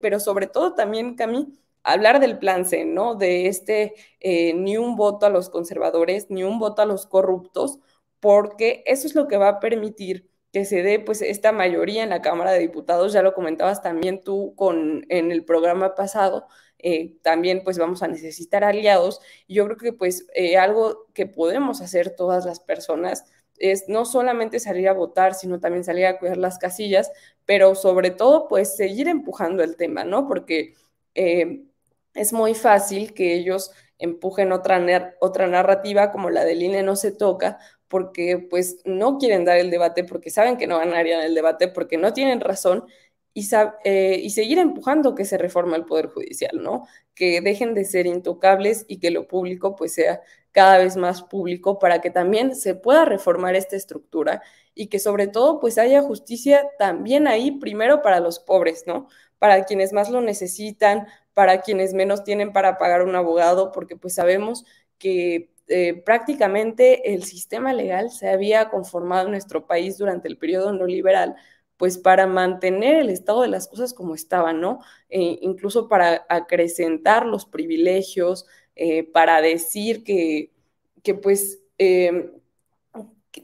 pero sobre todo también, Cami, hablar del plan C, ¿no? De este eh, ni un voto a los conservadores, ni un voto a los corruptos, porque eso es lo que va a permitir que se dé pues esta mayoría en la Cámara de Diputados, ya lo comentabas también tú con, en el programa pasado, eh, también pues vamos a necesitar aliados. Yo creo que pues eh, algo que podemos hacer todas las personas es no solamente salir a votar, sino también salir a cuidar las casillas, pero sobre todo, pues seguir empujando el tema, ¿no? Porque eh, es muy fácil que ellos empujen otra, otra narrativa como la del INE no se toca, porque pues no quieren dar el debate, porque saben que no ganarían el debate, porque no tienen razón, y, eh, y seguir empujando que se reforme el Poder Judicial, ¿no? Que dejen de ser intocables y que lo público pues sea cada vez más público para que también se pueda reformar esta estructura y que sobre todo pues haya justicia también ahí primero para los pobres, ¿no? Para quienes más lo necesitan, para quienes menos tienen para pagar un abogado, porque pues sabemos que eh, prácticamente el sistema legal se había conformado en nuestro país durante el periodo neoliberal pues para mantener el estado de las cosas como estaban, ¿no? E incluso para acrecentar los privilegios, eh, para decir que que pues em,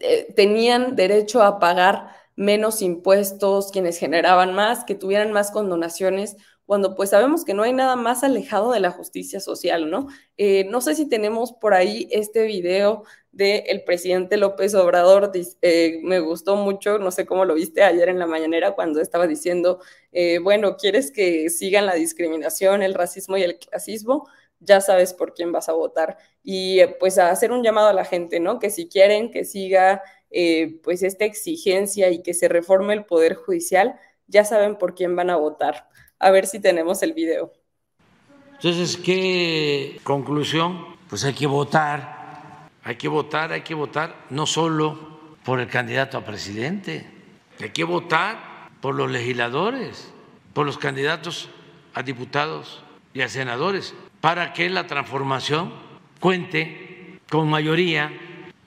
eh, tenían derecho a pagar menos impuestos, quienes generaban más, que tuvieran más condonaciones, cuando pues sabemos que no hay nada más alejado de la justicia social, ¿no? Eh, no sé si tenemos por ahí este video del el presidente López Obrador, eh, me gustó mucho, no sé cómo lo viste ayer en la mañanera cuando estaba diciendo, bueno, ¿quieres que sigan la discriminación, el racismo y el clasismo? ya sabes por quién vas a votar. Y eh, pues a hacer un llamado a la gente, ¿no? Que si quieren que siga eh, pues esta exigencia y que se reforme el Poder Judicial, ya saben por quién van a votar. A ver si tenemos el video. Entonces, ¿qué conclusión? Pues hay que votar, hay que votar, hay que votar, no solo por el candidato a presidente, hay que votar por los legisladores, por los candidatos a diputados y a senadores para que la transformación cuente con mayoría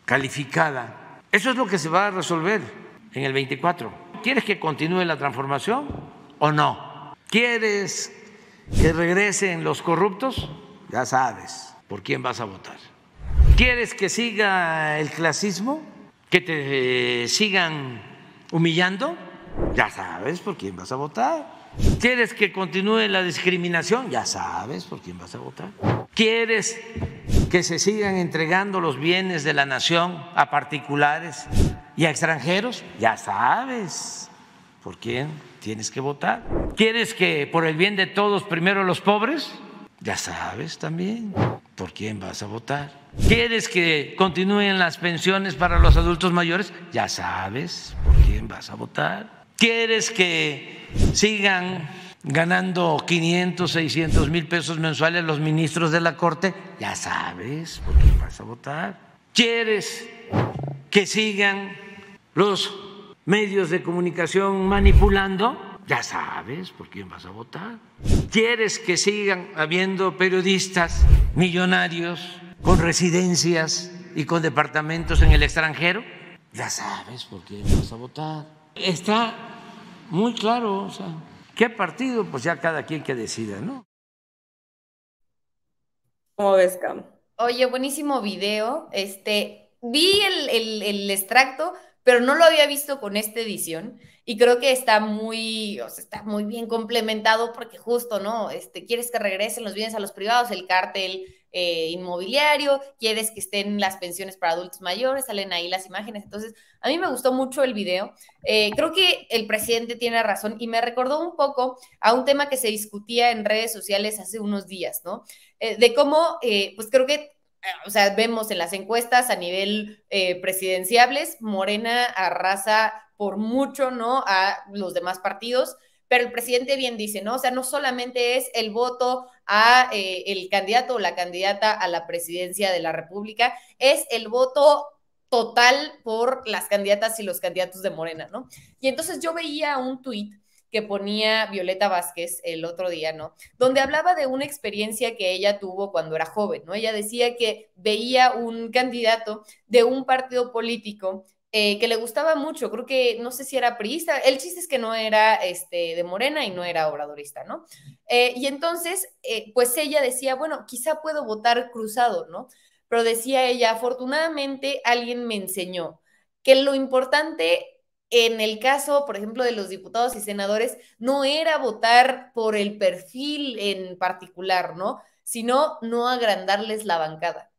calificada. Eso es lo que se va a resolver en el 24. ¿Quieres que continúe la transformación o no? ¿Quieres que regresen los corruptos? Ya sabes por quién vas a votar. ¿Quieres que siga el clasismo? ¿Que te eh, sigan humillando? Ya sabes por quién vas a votar. ¿Quieres que continúe la discriminación? Ya sabes por quién vas a votar. ¿Quieres que se sigan entregando los bienes de la nación a particulares y a extranjeros? Ya sabes por quién tienes que votar. ¿Quieres que por el bien de todos primero los pobres? Ya sabes también por quién vas a votar. ¿Quieres que continúen las pensiones para los adultos mayores? Ya sabes por quién vas a votar. ¿Quieres que sigan ganando 500, 600 mil pesos mensuales los ministros de la Corte? Ya sabes por qué vas a votar. ¿Quieres que sigan los medios de comunicación manipulando? Ya sabes por quién vas a votar. ¿Quieres que sigan habiendo periodistas millonarios con residencias y con departamentos en el extranjero? Ya sabes por quién vas a votar. Está muy claro, o sea, ¿qué partido? Pues ya cada quien que decida, ¿no? ¿Cómo ves, Cam? Oye, buenísimo video. Este, vi el, extracto, pero no lo había visto con esta edición y creo que está muy, o sea, está muy bien complementado porque justo, ¿no? Este, quieres que regresen los bienes a los privados, el cártel, eh, inmobiliario, quieres que estén las pensiones para adultos mayores, salen ahí las imágenes. Entonces, a mí me gustó mucho el video. Eh, creo que el presidente tiene razón y me recordó un poco a un tema que se discutía en redes sociales hace unos días, ¿no? Eh, de cómo, pues creo que o sea, vemos en las encuestas a nivel presidenciables, Morena arrasa por mucho, ¿no? A los demás partidos pero el presidente bien dice, ¿no? O sea, no solamente es el voto a eh, el candidato o la candidata a la presidencia de la República, es el voto total por las candidatas y los candidatos de Morena, ¿no? Y entonces yo veía un tuit que ponía Violeta Vázquez el otro día, ¿no? Donde hablaba de una experiencia que ella tuvo cuando era joven, ¿no? Ella decía que veía un candidato de un partido político eh, que le gustaba mucho, creo que no sé si era priista, el chiste es que no era este, de Morena y no era obradorista, ¿no? Eh, y entonces, eh, pues ella decía, bueno, quizá puedo votar cruzado, ¿no? Pero decía ella, afortunadamente alguien me enseñó que lo importante en el caso, por ejemplo, de los diputados y senadores, no era votar por el perfil en particular, ¿no? Sino no agrandarles la bancada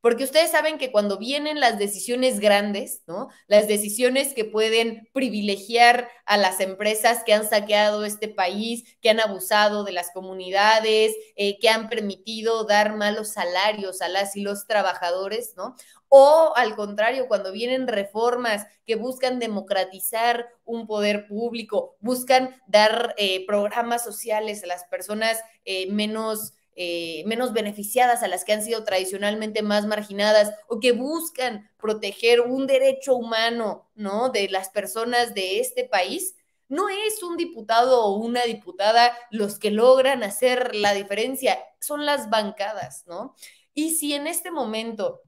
porque ustedes saben que cuando vienen las decisiones grandes, ¿no? Las decisiones que pueden privilegiar a las empresas que han saqueado este país, que han abusado de las comunidades, eh, que han permitido dar malos salarios a las y los trabajadores, ¿no? O al contrario, cuando vienen reformas que buscan democratizar un poder público, buscan dar eh, programas sociales a las personas eh, menos eh, menos beneficiadas, a las que han sido tradicionalmente más marginadas o que buscan proteger un derecho humano, ¿no? De las personas de este país. No es un diputado o una diputada los que logran hacer la diferencia, son las bancadas, ¿no? Y si en este momento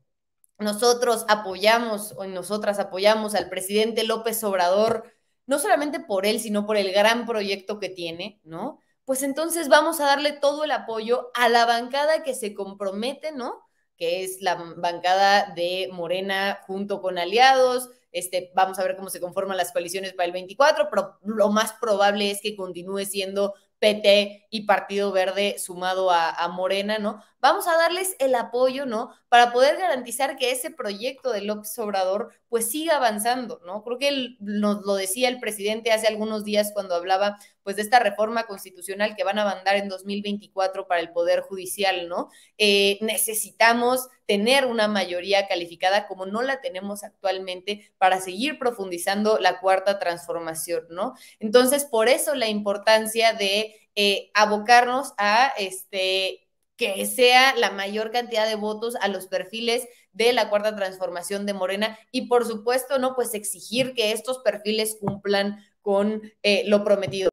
nosotros apoyamos o nosotras apoyamos al presidente López Obrador, no solamente por él, sino por el gran proyecto que tiene, ¿no? pues entonces vamos a darle todo el apoyo a la bancada que se compromete, ¿no? Que es la bancada de Morena junto con aliados. Este, vamos a ver cómo se conforman las coaliciones para el 24, pero lo más probable es que continúe siendo PT y Partido Verde sumado a, Morena, ¿no? Vamos a darles el apoyo, ¿no? Para poder garantizar que ese proyecto de López Obrador pues siga avanzando, ¿no? Creo que nos lo decía el presidente hace algunos días cuando hablaba pues de esta reforma constitucional que van a mandar en 2024 para el Poder Judicial, ¿no? Eh, necesitamos tener una mayoría calificada como no la tenemos actualmente para seguir profundizando la cuarta transformación, ¿no? Entonces, por eso la importancia de eh, abocarnos a este que sea la mayor cantidad de votos a los perfiles de la cuarta transformación de Morena y por supuesto no pues exigir que estos perfiles cumplan con eh, lo prometido.